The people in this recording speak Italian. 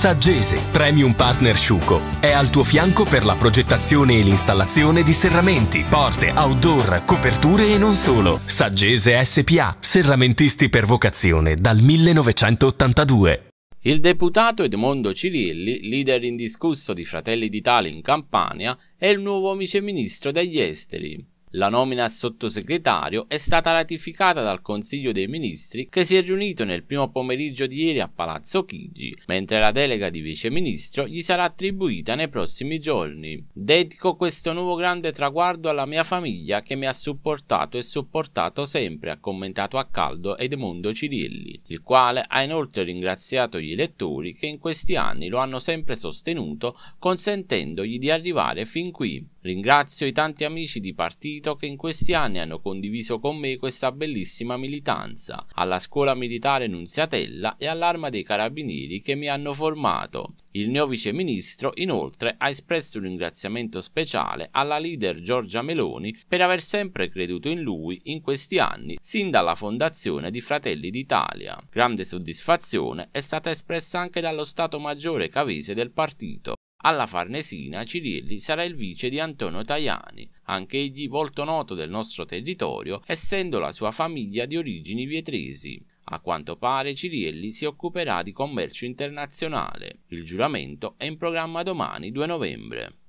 Saggese, premium partner Sciuco, è al tuo fianco per la progettazione e l'installazione di serramenti, porte, outdoor, coperture e non solo. Saggese SPA, serramentisti per vocazione dal 1982. Il deputato Edmondo Cirilli, leader indiscusso di Fratelli d'Italia in Campania, è il nuovo viceministro degli esteri. La nomina a sottosegretario è stata ratificata dal Consiglio dei Ministri che si è riunito nel primo pomeriggio di ieri a Palazzo Chigi, mentre la delega di viceministro gli sarà attribuita nei prossimi giorni. Dedico questo nuovo grande traguardo alla mia famiglia che mi ha supportato e supportato sempre, ha commentato a caldo Edmondo Cirilli, il quale ha inoltre ringraziato gli elettori che in questi anni lo hanno sempre sostenuto consentendogli di arrivare fin qui. Ringrazio i tanti amici di partito che in questi anni hanno condiviso con me questa bellissima militanza, alla scuola militare Nunziatella e all'arma dei carabinieri che mi hanno formato. Il mio viceministro inoltre ha espresso un ringraziamento speciale alla leader Giorgia Meloni per aver sempre creduto in lui in questi anni, sin dalla fondazione di Fratelli d'Italia. Grande soddisfazione è stata espressa anche dallo Stato Maggiore Cavese del partito. Alla Farnesina Cirielli sarà il vice di Antonio Tajani, anche egli volto noto del nostro territorio, essendo la sua famiglia di origini vietresi. A quanto pare Cirielli si occuperà di commercio internazionale. Il giuramento è in programma domani 2 novembre.